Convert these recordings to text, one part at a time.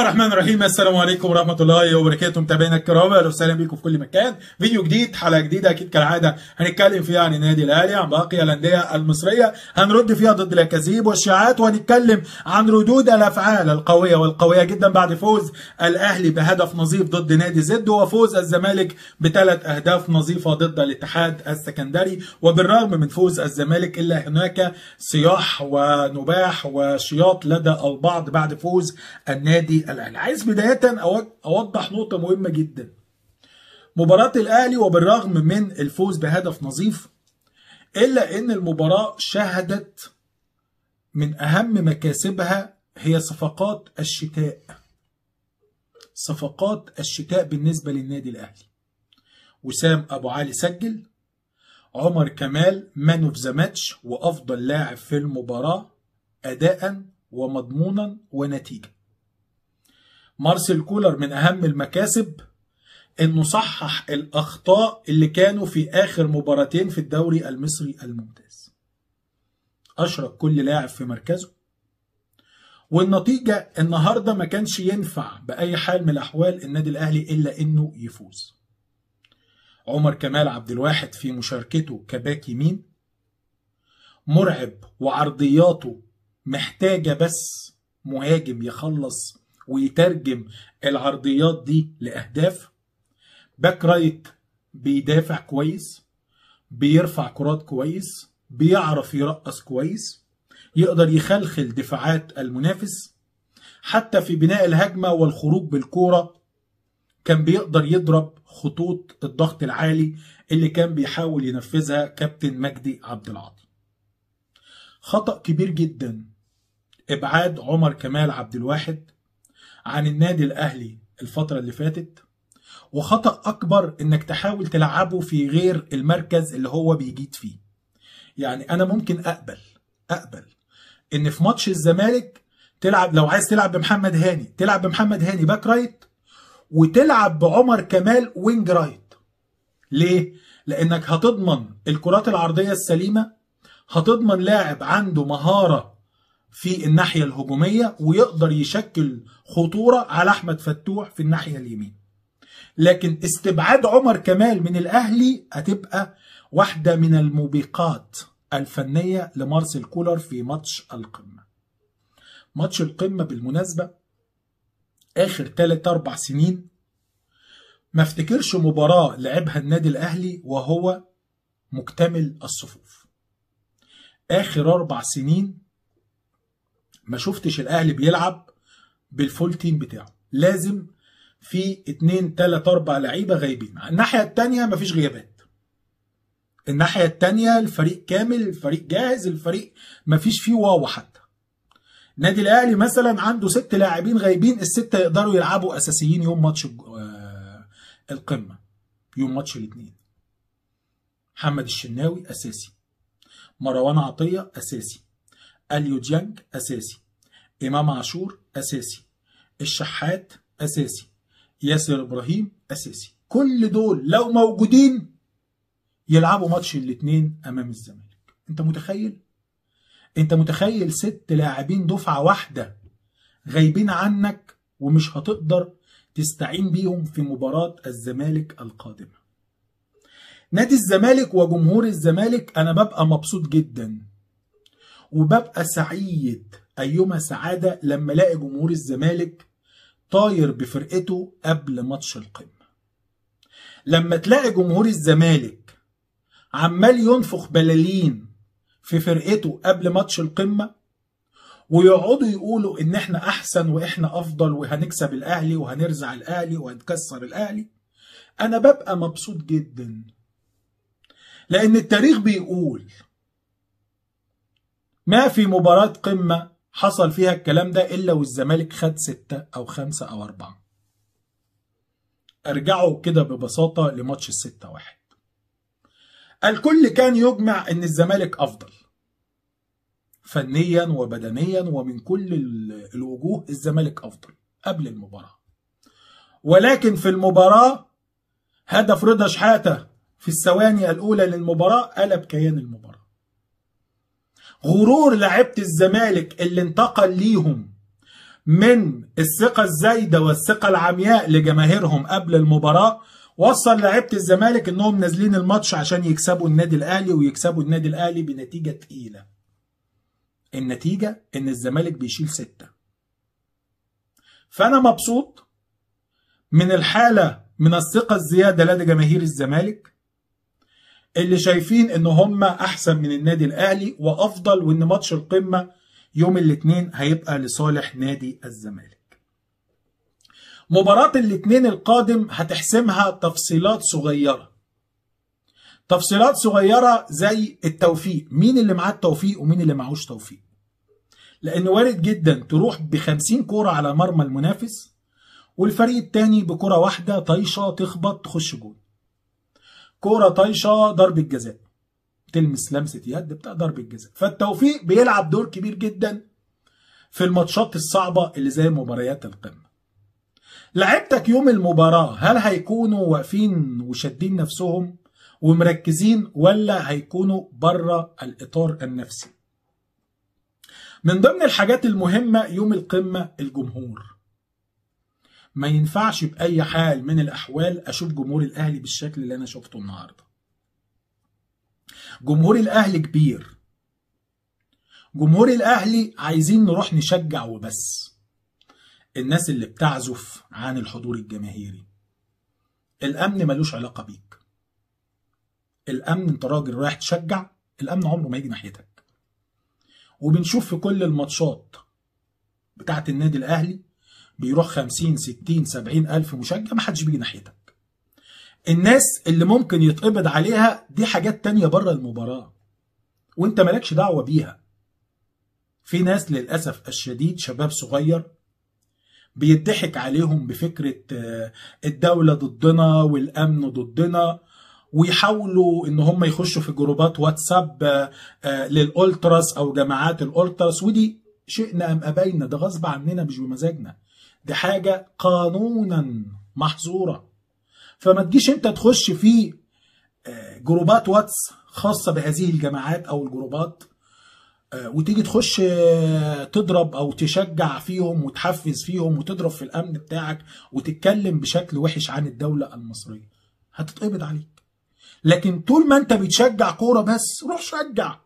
الرحمن الرحيم السلام عليكم ورحمه الله وبركاته متابعينا الكرام اهلا وسهلا بيكم في كل مكان فيديو جديد حلقه جديده اكيد كالعاده هنتكلم فيها عن النادي الاهلي عن باقي الانديه المصريه هنرد فيها ضد الاكاذيب والشائعات وهنتكلم عن ردود الافعال القويه والقويه جدا بعد فوز الاهلي بهدف نظيف ضد نادي زد وفوز الزمالك بثلاث اهداف نظيفه ضد الاتحاد السكندري وبالرغم من فوز الزمالك الا هناك صياح ونباح وشياط لدى البعض بعد فوز النادي الاهلي عايز بدايه اوضح نقطه مهمه جدا مباراه الاهلي وبالرغم من الفوز بهدف نظيف الا ان المباراه شهدت من اهم مكاسبها هي صفقات الشتاء صفقات الشتاء بالنسبه للنادي الاهلي وسام ابو علي سجل عمر كمال مان اوف ذا ماتش وافضل لاعب في المباراه اداء ومضمونا ونتيجه مارسيل كولر من اهم المكاسب انه صحح الاخطاء اللي كانوا في اخر مباراتين في الدوري المصري الممتاز اشرك كل لاعب في مركزه والنتيجة النهاردة ما كانش ينفع بأي حال من الأحوال النادي الأهلي إلا إنه يفوز عمر كمال عبد الواحد في مشاركته كباك يمين مرعب وعرضياته محتاجة بس مهاجم يخلص ويترجم العرضيات دي لاهداف باك رايت بيدافع كويس بيرفع كرات كويس بيعرف يرقص كويس يقدر يخلخل دفاعات المنافس حتى في بناء الهجمه والخروج بالكوره كان بيقدر يضرب خطوط الضغط العالي اللي كان بيحاول ينفذها كابتن مجدي عبد العاطي. خطأ كبير جدا إبعاد عمر كمال عبد الواحد عن النادي الاهلي الفتره اللي فاتت وخطا اكبر انك تحاول تلعبه في غير المركز اللي هو بيجيد فيه يعني انا ممكن اقبل اقبل ان في ماتش الزمالك تلعب لو عايز تلعب بمحمد هاني تلعب بمحمد هاني باك رايت وتلعب بعمر كمال وينج رايت ليه لانك هتضمن الكرات العرضيه السليمه هتضمن لاعب عنده مهاره في الناحية الهجومية ويقدر يشكل خطورة على أحمد فتوح في الناحية اليمين لكن استبعاد عمر كمال من الأهلي هتبقى واحدة من الموبقات الفنية لمارسيل كولر في ماتش القمة ماتش القمة بالمناسبة آخر 3-4 سنين ما افتكرش مباراة لعبها النادي الأهلي وهو مكتمل الصفوف آخر أربع سنين ما شفتش الاهلي بيلعب بالفول تيم بتاعه لازم في اتنين تلات اربع لعيبه غايبين الناحيه التانية مفيش غيابات الناحيه التانية الفريق كامل الفريق جاهز الفريق مفيش فيه واو حتى النادي الاهلي مثلا عنده ست لاعبين غايبين السته يقدروا يلعبوا اساسيين يوم ماتش آه، القمه يوم ماتش الاثنين محمد الشناوي اساسي مروان عطيه اساسي اليو ديانج أساسي إمام عاشور أساسي الشحات أساسي ياسر إبراهيم أساسي كل دول لو موجودين يلعبوا ماتش الاتنين أمام الزمالك أنت متخيل؟ أنت متخيل ست لاعبين دفعة واحدة غايبين عنك ومش هتقدر تستعين بيهم في مباراة الزمالك القادمة نادي الزمالك وجمهور الزمالك أنا ببقى مبسوط جداً وببقى سعيد أيما سعادة لما الاقي جمهور الزمالك طاير بفرقته قبل ماتش القمة لما تلاقي جمهور الزمالك عمال ينفخ بلالين في فرقته قبل ماتش القمة ويقعدوا يقولوا ان احنا احسن واحنا افضل وهنكسب الاهلي وهنرزع الاهلي وهنكسر الاهلي انا ببقى مبسوط جدا لان التاريخ بيقول ما في مباراة قمة حصل فيها الكلام ده إلا والزمالك خد ستة أو خمسة أو أربعة أرجعوا كده ببساطة لماتش الستة واحد الكل كان يجمع إن الزمالك أفضل فنيا وبدنيا ومن كل الوجوه الزمالك أفضل قبل المباراة ولكن في المباراة هدف رضا شحاتة في الثواني الأولى للمباراة قلب كيان المباراة غرور لعيبه الزمالك اللي انتقل ليهم من الثقه الزايده والثقه العمياء لجماهيرهم قبل المباراه وصل لعيبه الزمالك انهم نازلين الماتش عشان يكسبوا النادي الاهلي ويكسبوا النادي الاهلي بنتيجه تقيله. النتيجه ان الزمالك بيشيل سته. فانا مبسوط من الحاله من الثقه الزياده لدى جماهير الزمالك اللي شايفين ان هم احسن من النادي الاهلي وافضل وان ماتش القمه يوم الاثنين هيبقى لصالح نادي الزمالك مباراة الاثنين القادم هتحسمها تفصيلات صغيرة تفصيلات صغيرة زي التوفيق مين اللي معاه التوفيق ومين اللي معهوش توفيق لأن وارد جدا تروح ب 50 كورة على مرمى المنافس والفريق الثاني بكرة واحدة طايشة تخبط تخش جول كوره طايشه ضربه جزاء تلمس لمسه يد بتاع ضربه جزاء فالتوفيق بيلعب دور كبير جدا في الماتشات الصعبه اللي زي مباريات القمه لعبتك يوم المباراه هل هيكونوا واقفين وشادين نفسهم ومركزين ولا هيكونوا بره الاطار النفسي من ضمن الحاجات المهمه يوم القمه الجمهور ما ينفعش باي حال من الاحوال اشوف جمهور الاهلي بالشكل اللي انا شفته النهارده جمهور الاهلي كبير جمهور الاهلي عايزين نروح نشجع وبس الناس اللي بتعزف عن الحضور الجماهيري الامن ملوش علاقه بيك الامن انت راجل رايح تشجع الامن عمره ما يجي ناحيتك وبنشوف في كل الماتشات بتاعه النادي الاهلي بيروح 50 60 70 ألف مشجع حدش بيجي ناحيتك الناس اللي ممكن يتقبض عليها دي حاجات تانية بره المباراة وانت مالكش دعوة بيها في ناس للأسف الشديد شباب صغير بيضحك عليهم بفكرة آه، الدولة ضدنا والأمن ضدنا ويحاولوا ان هم يخشوا في جروبات واتساب آه، آه، للالتراس او جماعات الالتراس ودي شئنا ام ابينا ده غصب عننا مش بمزاجنا دي حاجة قانونا محظورة فما تجيش انت تخش في آه، جروبات واتس خاصة بهذه الجماعات او الجروبات آه، وتيجي تخش آه، تضرب او تشجع فيهم وتحفز فيهم وتضرب في الامن بتاعك وتتكلم بشكل وحش عن الدولة المصرية هتتقبض عليك لكن طول ما انت بتشجع كورة بس روح شجع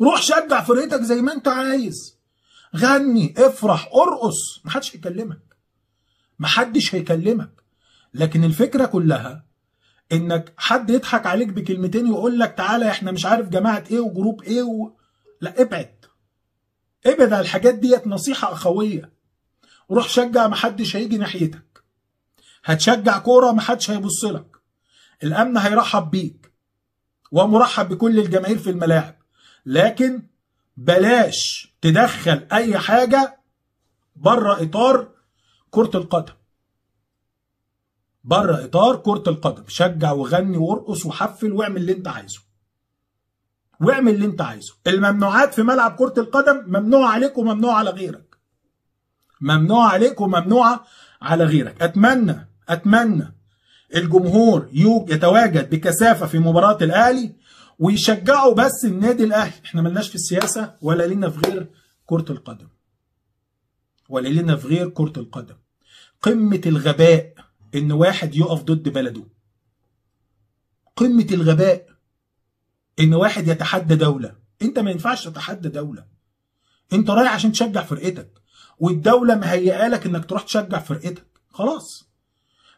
روح شجع فرقتك زي ما انت عايز غني افرح ارقص محدش هيكلمك محدش هيكلمك لكن الفكره كلها انك حد يضحك عليك بكلمتين ويقول لك تعالى احنا مش عارف جماعه ايه وجروب ايه و... لا ابعد ابعد على الحاجات ديت نصيحه اخويه روح شجع محدش هيجي ناحيتك هتشجع كوره محدش هيبص لك الامن هيرحب بيك ومرحب بكل الجماهير في الملاعب لكن بلاش تدخل اي حاجه بره اطار كره القدم بره اطار كره القدم شجع وغني وارقص وحفل واعمل اللي انت عايزه واعمل اللي انت عايزه الممنوعات في ملعب كره القدم ممنوع عليك وممنوع على غيرك ممنوع عليك وممنوعه على غيرك اتمنى اتمنى الجمهور يتواجد بكثافه في مباراه الاهلي ويشجعوا بس النادي الاهلي احنا ملناش في السياسه ولا لينا في غير كره القدم ولا لينا في غير كره القدم قمه الغباء ان واحد يقف ضد بلده قمه الغباء ان واحد يتحدى دوله انت ما ينفعش تتحدى دوله انت رايح عشان تشجع فرقتك والدوله مهيئه لك انك تروح تشجع فرقتك خلاص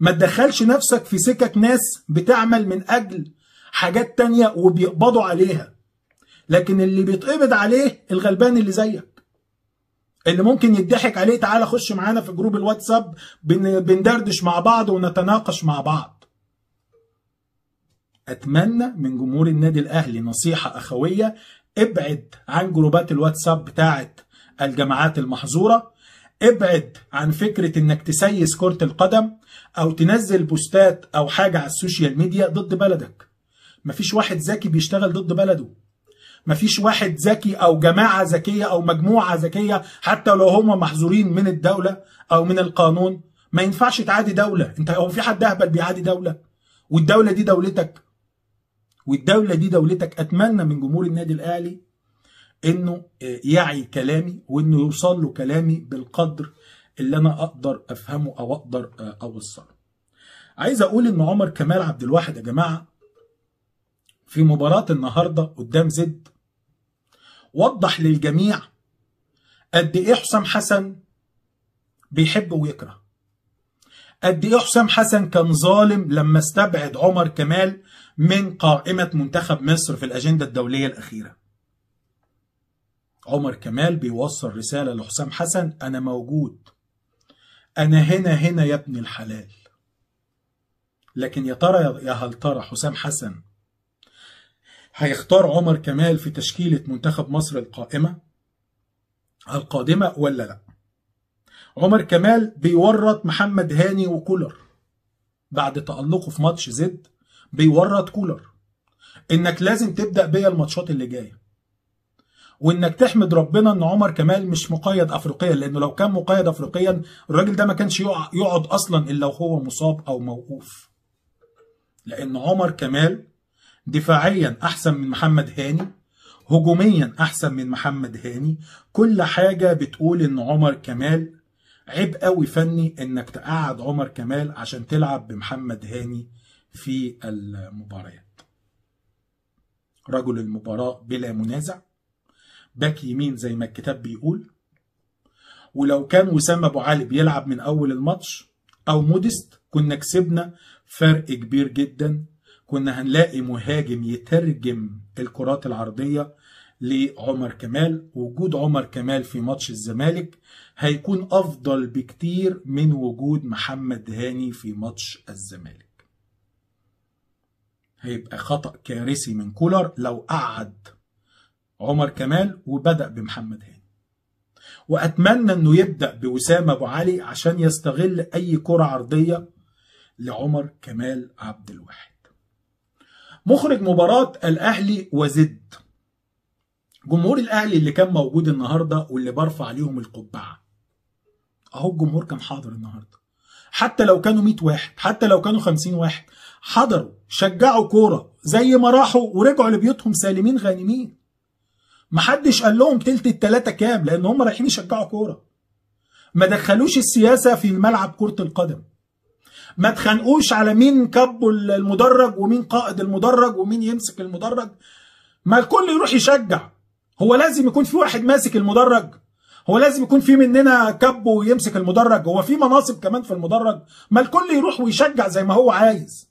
ما تدخلش نفسك في سكك ناس بتعمل من اجل حاجات تانية وبيقبضوا عليها لكن اللي بيتقبض عليه الغلبان اللي زيك اللي ممكن يضحك عليه تعالى خش معانا في جروب الواتساب بندردش مع بعض ونتناقش مع بعض اتمنى من جمهور النادي الاهلي نصيحه اخويه ابعد عن جروبات الواتساب بتاعه الجماعات المحظوره ابعد عن فكره انك تسيس كره القدم او تنزل بوستات او حاجه على السوشيال ميديا ضد بلدك مفيش واحد ذكي بيشتغل ضد بلده مفيش واحد ذكي او جماعه ذكيه او مجموعه ذكيه حتى لو هم محظورين من الدوله او من القانون ما ينفعش تعادي دوله انت هو في حد اهبل بيعادي دوله والدوله دي دولتك والدوله دي دولتك اتمنى من جمهور النادي الاهلي انه يعي كلامي وانه يوصل له كلامي بالقدر اللي انا اقدر افهمه او اقدر اوصله عايز اقول ان عمر كمال عبد الواحد يا جماعه في مباراة النهاردة قدام زد وضح للجميع قد إيه حسام حسن بيحب ويكره قد إيه حسام حسن كان ظالم لما استبعد عمر كمال من قائمة منتخب مصر في الأجندة الدولية الأخيرة عمر كمال بيوصل رسالة لحسام حسن أنا موجود أنا هنا هنا يا ابن الحلال لكن يا ترى يا هل ترى حسام حسن هيختار عمر كمال في تشكيلة منتخب مصر القائمة القادمة ولا لا عمر كمال بيورط محمد هاني وكولر بعد تألقه في ماتش زد بيورط كولر انك لازم تبدأ بيا الماتشات اللي جايه وانك تحمد ربنا ان عمر كمال مش مقيد افريقيا لانه لو كان مقيد افريقيا الراجل ده ما كانش يقعد اصلا الا وهو مصاب او موقوف لان عمر كمال دفاعيا احسن من محمد هاني هجوميا احسن من محمد هاني كل حاجه بتقول ان عمر كمال عيب قوي فني انك تقعد عمر كمال عشان تلعب بمحمد هاني في المباريات رجل المباراة بلا منازع باك يمين زي ما الكتاب بيقول ولو كان وسام ابو علي بيلعب من اول الماتش او مودست كنا كسبنا فرق كبير جدا كنا هنلاقي مهاجم يترجم الكرات العرضية لعمر كمال وجود عمر كمال في ماتش الزمالك هيكون أفضل بكتير من وجود محمد هاني في ماتش الزمالك هيبقى خطأ كارثي من كولر لو قعد عمر كمال وبدأ بمحمد هاني وأتمنى أنه يبدأ بوسام أبو علي عشان يستغل أي كرة عرضية لعمر كمال عبد الواحد مخرج مباراة الأهلي وزد جمهور الأهلي اللي كان موجود النهاردة واللي برفع ليهم القبعة أهو الجمهور كان حاضر النهاردة حتى لو كانوا 100 واحد حتى لو كانوا 50 واحد حضروا شجعوا كورة زي ما راحوا ورجعوا لبيوتهم سالمين غانمين محدش قال لهم تلت التلاتة كام لأن هم رايحين يشجعوا كورة ما دخلوش السياسة في الملعب كرة القدم ما تخانقوش على مين كب المدرج ومين قائد المدرج ومين يمسك المدرج ما الكل يروح يشجع هو لازم يكون في واحد ماسك المدرج هو لازم يكون في مننا كب ويمسك المدرج هو في مناصب كمان في المدرج ما الكل يروح ويشجع زي ما هو عايز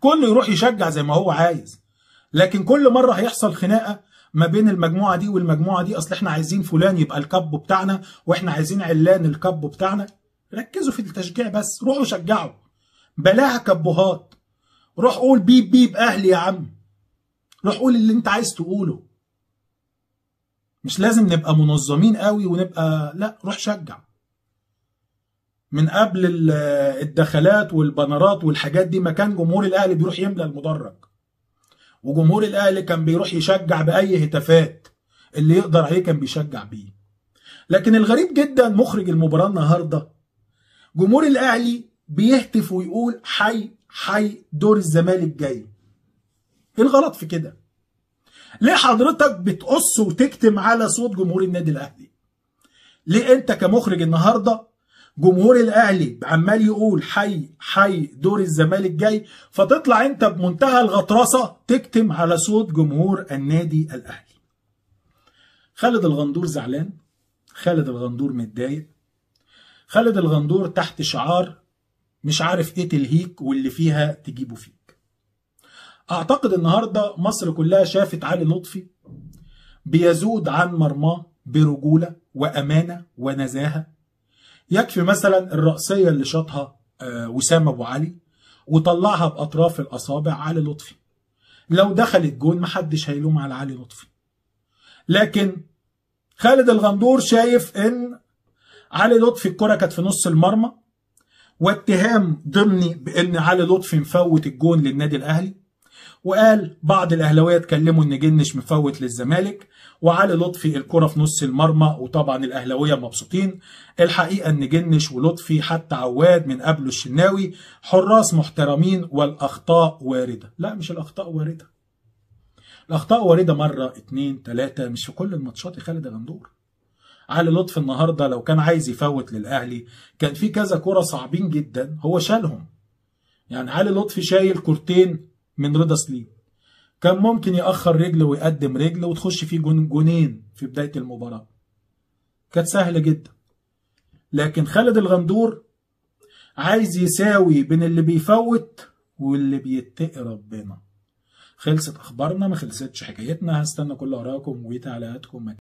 كله يروح يشجع زي ما هو عايز لكن كل مره هيحصل خناقه ما بين المجموعه دي والمجموعه دي اصل احنا عايزين فلان يبقى الكب بتاعنا واحنا عايزين علان الكب بتاعنا ركزوا في التشجيع بس روحوا شجعوا بلاها كبهات روح قول بيب بيب اهلي يا عم روح قول اللي انت عايز تقوله مش لازم نبقى منظمين قوي ونبقى لا روح شجع من قبل الدخلات والبنرات والحاجات دي ما كان جمهور الاهلي بيروح يملى المدرج وجمهور الاهلي كان بيروح يشجع باي هتافات اللي يقدر عليه كان بيشجع بيه لكن الغريب جدا مخرج المباراه النهارده جمهور الاهلي بيهتف ويقول حي حي دور الزمالك جاي ايه الغلط في كده ليه حضرتك بتقص وتكتم على صوت جمهور النادي الاهلي ليه انت كمخرج النهارده جمهور الاهلي عمال يقول حي حي دور الزمالك جاي فتطلع انت بمنتهى الغطرسه تكتم على صوت جمهور النادي الاهلي خالد الغندور زعلان خالد الغندور متضايق خالد الغندور تحت شعار مش عارف ايه تلهيك واللي فيها تجيبه فيك اعتقد النهاردة مصر كلها شافت علي لطفي بيزود عن مرماه برجولة وأمانة ونزاهة يكفي مثلا الرأسية اللي شاطها آه، وسام أبو علي وطلعها بأطراف الأصابع علي لطفي لو دخلت جون محدش هيلوم على علي لطفي لكن خالد الغندور شايف ان علي لطفي الكره كانت في نص المرمى واتهام ضمني بان علي لطفي مفوت الجون للنادي الاهلي وقال بعض الاهلاويه اتكلموا ان جنش مفوت للزمالك وعلي لطفي الكره في نص المرمى وطبعا الاهلاويه مبسوطين الحقيقه ان جنش ولطفي حتى عواد من قبله الشناوي حراس محترمين والاخطاء وارده لا مش الاخطاء وارده الاخطاء وارده مره اتنين تلاته مش في كل الماتشات يا خالد غندور علي لطفي النهارده لو كان عايز يفوت للاهلي كان في كذا كره صعبين جدا هو شالهم يعني علي لطفي شايل كورتين من رضا سليم كان ممكن ياخر رجل ويقدم رجل وتخش فيه جونين في بدايه المباراه كانت سهله جدا لكن خالد الغندور عايز يساوي بين اللي بيفوت واللي بيتقي ربنا خلصت اخبارنا ما خلصتش حكايتنا هستنى كل ارائكم وتعليقاتكم